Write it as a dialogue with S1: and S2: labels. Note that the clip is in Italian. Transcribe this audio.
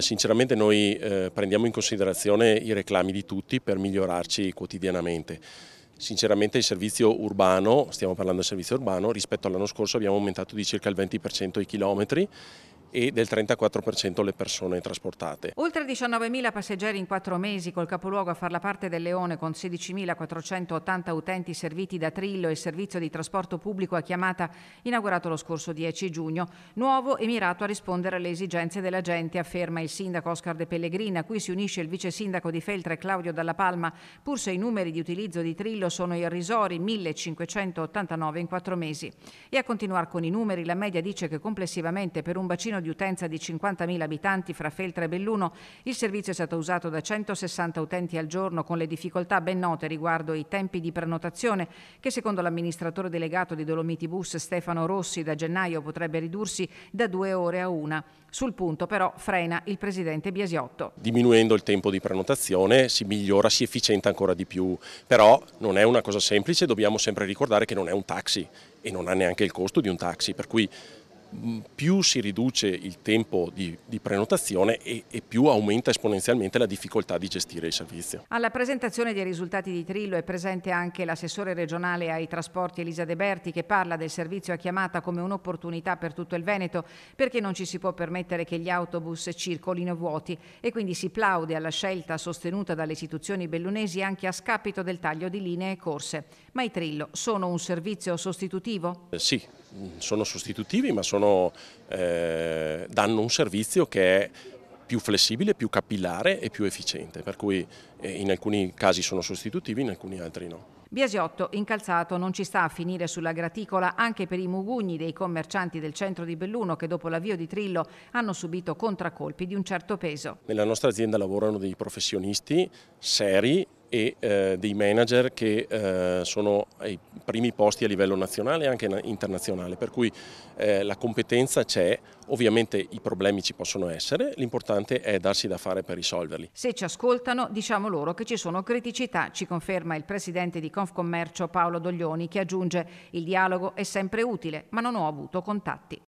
S1: Sinceramente noi eh, prendiamo in considerazione i reclami di tutti per migliorarci quotidianamente. Sinceramente il servizio urbano, stiamo parlando del servizio urbano, rispetto all'anno scorso abbiamo aumentato di circa il 20% i chilometri e del 34% le persone trasportate.
S2: Oltre 19.000 passeggeri in quattro mesi col capoluogo a far la parte del Leone con 16.480 utenti serviti da Trillo e servizio di trasporto pubblico a chiamata inaugurato lo scorso 10 giugno, nuovo e mirato a rispondere alle esigenze della gente, afferma il sindaco Oscar De Pellegrina, a cui si unisce il vice sindaco di Feltre Claudio Dalla Palma, pur se i numeri di utilizzo di Trillo sono irrisori, 1.589 in quattro mesi. E a continuare con i numeri, la media dice che complessivamente per un bacino Torino di utenza di 50.000 abitanti fra Feltre e Belluno, il servizio è stato usato da 160 utenti al giorno con le difficoltà ben note riguardo i tempi di prenotazione che secondo l'amministratore delegato di Dolomiti Bus Stefano Rossi da gennaio potrebbe ridursi da due ore a una. Sul punto però frena il presidente Biasiotto.
S1: Diminuendo il tempo di prenotazione si migliora, si efficienta ancora di più, però non è una cosa semplice, dobbiamo sempre ricordare che non è un taxi e non ha neanche il costo di un taxi, per cui Mm, più si riduce il tempo di, di prenotazione e, e, più aumenta esponenzialmente la difficoltà di gestire il servizio.
S2: Alla presentazione dei risultati di Trillo è presente anche l'assessore regionale ai trasporti Elisa De Berti che parla del servizio a chiamata come un'opportunità per tutto il Veneto perché non ci si può permettere che gli autobus circolino vuoti e quindi si plaude alla scelta sostenuta dalle istituzioni bellunesi anche a scapito del taglio di linee e corse. Ma i Trillo sono un servizio sostitutivo?
S1: Eh sì, mm, sono sostitutivi ma sono sono, eh, danno un servizio che è più flessibile, più capillare e più efficiente, per cui eh, in alcuni casi sono sostitutivi, in alcuni altri no.
S2: Biasiotto, incalzato, non ci sta a finire sulla graticola anche per i mugugni dei commercianti del centro di Belluno che dopo l'avvio di Trillo hanno subito contraccolpi di un certo peso.
S1: Nella nostra azienda lavorano dei professionisti seri, e eh, dei manager che eh, sono ai primi posti a livello nazionale e anche internazionale, per cui eh, la competenza c'è, ovviamente i problemi ci possono essere, l'importante è darsi da fare per risolverli.
S2: Se ci ascoltano diciamo loro che ci sono criticità, ci conferma il presidente di Confcommercio Paolo Doglioni che aggiunge il dialogo è sempre utile ma non ho avuto contatti.